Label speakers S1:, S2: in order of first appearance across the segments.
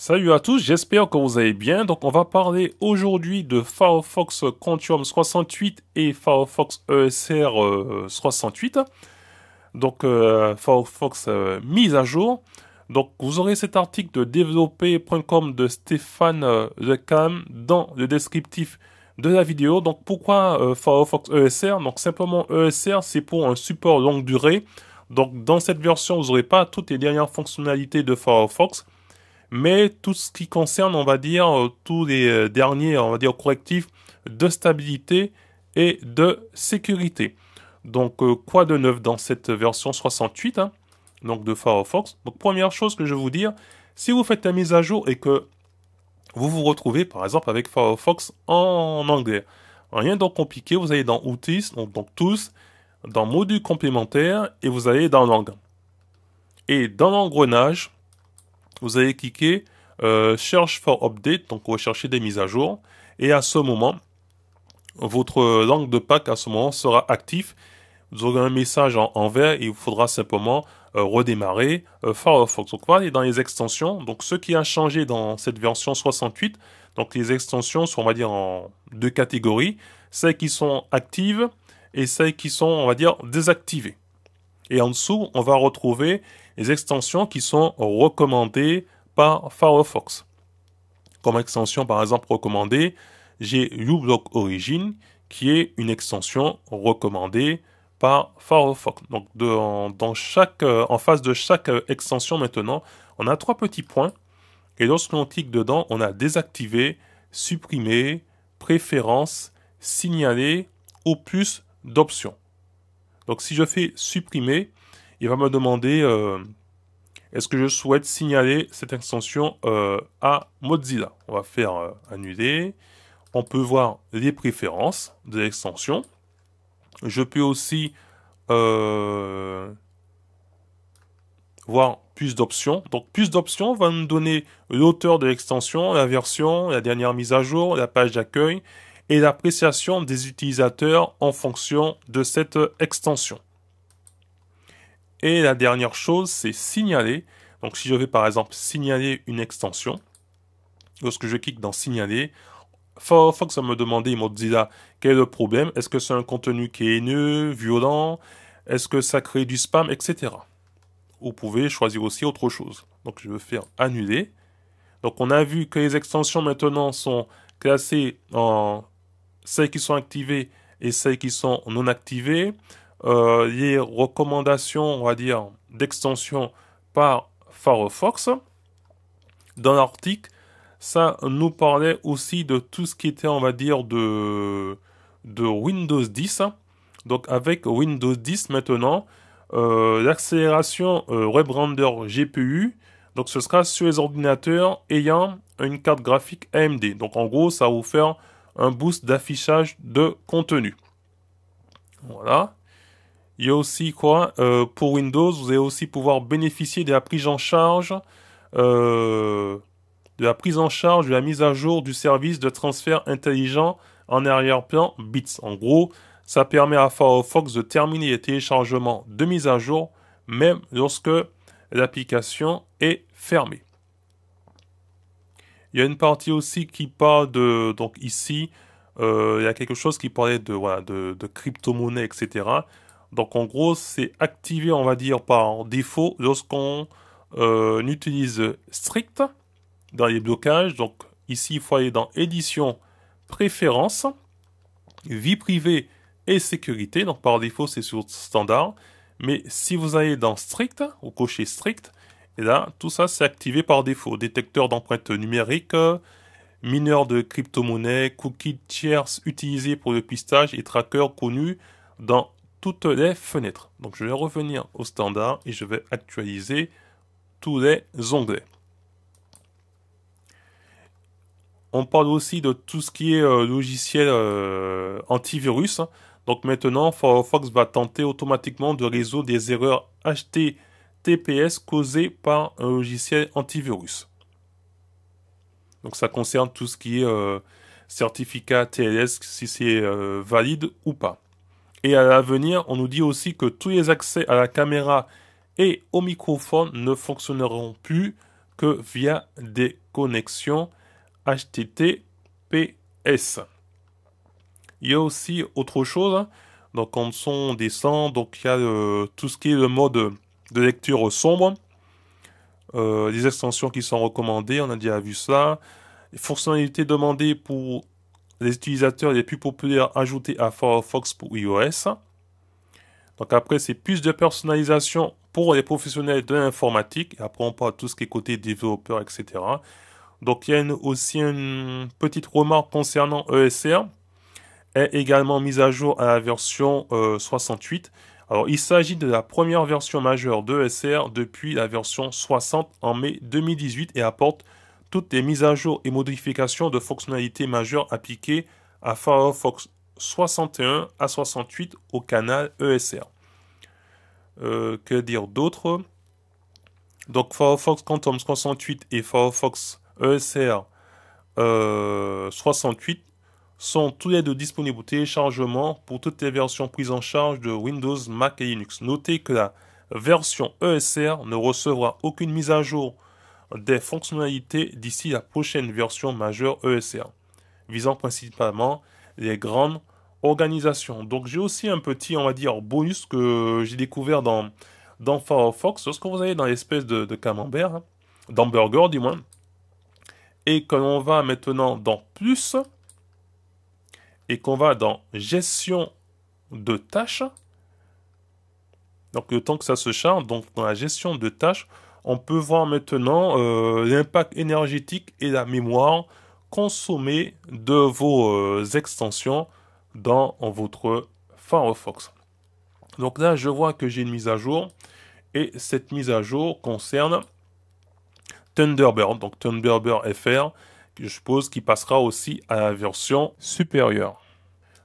S1: Salut à tous, j'espère que vous allez bien. Donc on va parler aujourd'hui de Firefox Quantum 68 et Firefox ESR 68. Euh, Donc euh, Firefox euh, mise à jour. Donc vous aurez cet article de développer.com de Stéphane Lecam dans le descriptif de la vidéo. Donc pourquoi Firefox ESR Donc simplement ESR c'est pour un support longue durée. Donc dans cette version vous n'aurez pas toutes les dernières fonctionnalités de Firefox mais tout ce qui concerne, on va dire, euh, tous les euh, derniers, on va dire, correctifs de stabilité et de sécurité. Donc, euh, quoi de neuf dans cette version 68, hein, donc de Firefox Donc, première chose que je vais vous dire, si vous faites la mise à jour et que vous vous retrouvez, par exemple, avec Firefox en anglais, rien de compliqué, vous allez dans Outils, donc, tous, dans Modules complémentaires, et vous allez dans Langues. Et dans l'engrenage, vous allez cliquer euh, Search for Update, donc on des mises à jour, et à ce moment, votre langue de pack à ce moment sera actif. Vous aurez un message en, vert et il vous faudra simplement euh, redémarrer euh, Firefox. Donc voilà, et dans les extensions, donc ce qui a changé dans cette version 68, donc les extensions sont on va dire en deux catégories, celles qui sont actives et celles qui sont on va dire désactivées. Et en dessous, on va retrouver les extensions qui sont recommandées par Firefox. Comme extension, par exemple, recommandée, j'ai uBlock Origin, qui est une extension recommandée par Firefox. Donc, dans chaque, euh, en face de chaque euh, extension maintenant, on a trois petits points. Et lorsque l'on clique dedans, on a désactivé, supprimer, préférence, signaler ou plus d'options. Donc si je fais supprimer, il va me demander euh, est-ce que je souhaite signaler cette extension euh, à Mozilla. On va faire euh, annuler. On peut voir les préférences de l'extension. Je peux aussi voir plus d'options. Donc plus d'options va me donner l'auteur de l'extension, la version, la dernière mise à jour, la page d'accueil, et l'appréciation des utilisateurs en fonction de cette extension. Et la dernière chose, c'est signaler. Donc si je vais par exemple signaler une extension, lorsque je clique dans signaler, Firefox va me demander là, quel est le problème, est-ce que c'est un contenu qui est haineux, violent, est-ce que ça crée du spam, etc. Vous pouvez choisir aussi autre chose. Donc je vais faire annuler. Donc on a vu que les extensions maintenant sont classées en celles qui sont activées et celles qui sont non activées, euh, les recommandations, on va dire, d'extension par Firefox. Dans l'article, ça nous parlait aussi de tout ce qui était, on va dire, de, de Windows 10. Donc avec Windows 10 maintenant, euh, l'accélération euh, WebRender GPU, donc ce sera sur les ordinateurs ayant une carte graphique AMD. Donc en gros, ça va vous faire un boost d'affichage de contenu. Voilà. Il y a aussi quoi euh, Pour Windows, vous allez aussi pouvoir bénéficier de la prise en charge. Euh, de la prise en charge de la mise à jour du service de transfert intelligent en arrière-plan Bits. En gros, ça permet à Firefox de terminer les téléchargements de mise à jour même lorsque l'application est fermée. Il y a une partie aussi qui parle de. Donc ici, euh, il y a quelque chose qui parlait de, de, crypto-monnaie, etc. Donc en gros, c'est activé, on va dire, par défaut lorsqu'on euh, utilise strict dans les blocages. Donc ici, il faut aller dans édition, Préférences, vie privée et sécurité. Donc par défaut, c'est sur standard. Mais si vous allez dans strict, ou cocher strict, et là, tout ça, c'est activé par défaut. Détecteur d'empreintes numériques, euh, mineur de crypto-monnaies, cookies tiers utilisés pour le pistage et tracker connus dans toutes les fenêtres. Donc je vais revenir au standard et je vais actualiser tous les onglets. On parle aussi de tout ce qui est euh, logiciel euh, antivirus. Donc maintenant, Firefox va tenter automatiquement de résoudre des erreurs achetées TPS causée par un logiciel antivirus. Donc ça concerne tout ce qui est euh, certificat TLS, si c'est euh, valide ou pas. Et à l'avenir, on nous dit aussi que tous les accès à la caméra et au microphone ne fonctionneront plus que via des connexions HTTPS. Il y a aussi autre chose. Hein. Donc en son descend, donc il y a euh, tout ce qui est le mode de lecture sombre. les euh, extensions qui sont recommandées, on a déjà vu ça. Les fonctionnalités demandées pour les utilisateurs les plus populaires ajoutées à Firefox pour iOS. Donc après, c'est plus de personnalisation pour les professionnels de l'informatique. Après, on parle de tout ce qui est côté développeur, etc. Donc il y a aussi une petite remarque concernant ESR. est également mise à jour à la version 68. Euh, alors, il s'agit de la première version majeure de depuis la version 60 en mai 2018 et apporte toutes les mises à jour et modifications de fonctionnalités majeures appliquées à Firefox 61 à 68 au canal ESR. Euh, que dire d'autre Donc Firefox Quantum 68 et Firefox ESR 68 euh, sont tous les deux disponibles au téléchargement pour toutes les versions prises en charge de Windows, Mac et Linux. Notez que la version ESR ne recevra aucune mise à jour des fonctionnalités d'ici la prochaine version majeure ESR, visant principalement les grandes organisations. Donc j'ai aussi un petit, on va dire, bonus que j'ai découvert dans, dans Firefox. Lorsque vous allez dans l'espèce de, camembert, hein, d'hamburger du moins, et que l'on va maintenant dans plus, et qu'on va dans gestion de tâches, donc le temps que ça se charge, donc dans la gestion de tâches, on peut voir maintenant euh, l'impact énergétique et la mémoire consommée de vos euh, extensions dans votre Firefox. Donc là, je vois que j'ai une mise à jour et cette mise à jour concerne Thunderbird, donc Thunderbird FR, je suppose qu'il passera aussi à la version supérieure.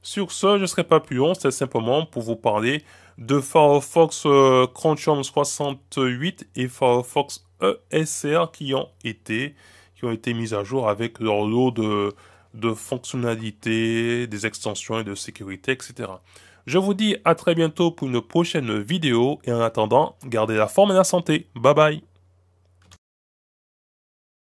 S1: Sur ce, je ne serai pas plus long, c'est simplement pour vous parler de Firefox Chromium euh, 68 et Firefox ESR euh, qui ont été, qui ont été à jour avec leur lot de fonctionnalités, des extensions et de sécurité, etc. Je vous dis à très bientôt pour une prochaine vidéo et en attendant, gardez la forme et la santé. Bye bye